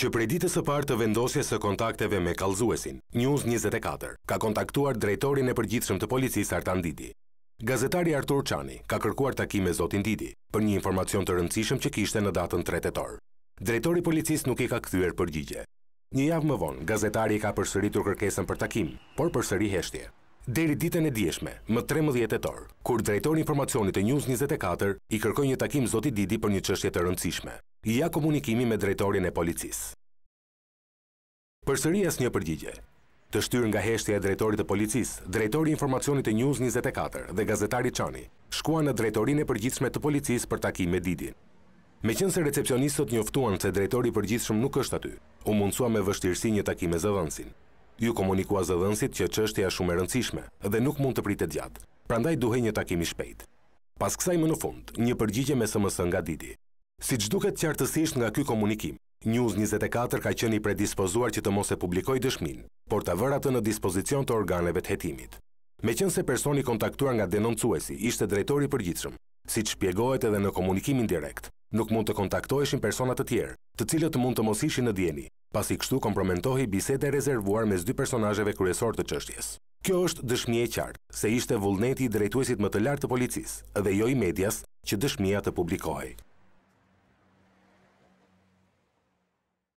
që prej ditës së parë të vendosjes së kontakteve me kallëzuesin, News 24 ka kontaktuar drejtorin e përgjithshëm të policisë Artan Didi. Gazetari Artur Çani ka kërkuar takim me zotin Didi për një informacion të rëndësishëm që kishte në datën 3 tetor. Drejtori i policisë nuk i ka kthyer përgjigje. Një javë më vonë, gazetari ka përsëritur kërkesën për takim, por përsëri heshtje deri ditën e djeshme, më 13 torë, kur drejtori informacionit e News 24 i kërkoj një takim zoti Didi për një qështje të rëndësishme. Ja komunikimi me drejtorin e policis. Për sëri as një përgjigje. Të shtyrë nga heshtja e drejtorit të policis, drejtori informacionit e News 24 dhe gazetari Qani shkua në drejtorin e përgjithshme të policis për takim me Didin. Me qënë se recepcionistot njoftuan që drejtori përgjithshme nuk është aty, u mundësua me vështirësi një takim e zëvënsin, ju komunikua zëdhënsit që qështja shumë e rëndësishme dhe nuk mund të pritet gjatë, prandaj duhe një takimi shpejt. Pas kësaj më në fund, një përgjigje me SMS nga Didi. Si që duket qartësisht nga ky komunikim, News24 ka qeni predispozuar që të mos e publikoj dëshmin, por të vëratë në dispozicion të organeve të jetimit. Me qënë se personi kontaktuar nga denoncuesi ishte drejtori përgjithshëm, si që shpjegohet edhe në komunikimin direkt, nuk mund të kontaktoheshin personat të tjerë, të cilët mund të mos ishin në djeni, pas i kështu kompromentohi bisede rezervuar mes dy personajeve kryesor të qështjes. Kjo është dëshmije qartë, se ishte vullneti i drejtuesit më të lartë të policis, dhe jo i medjas që dëshmija të publikohej.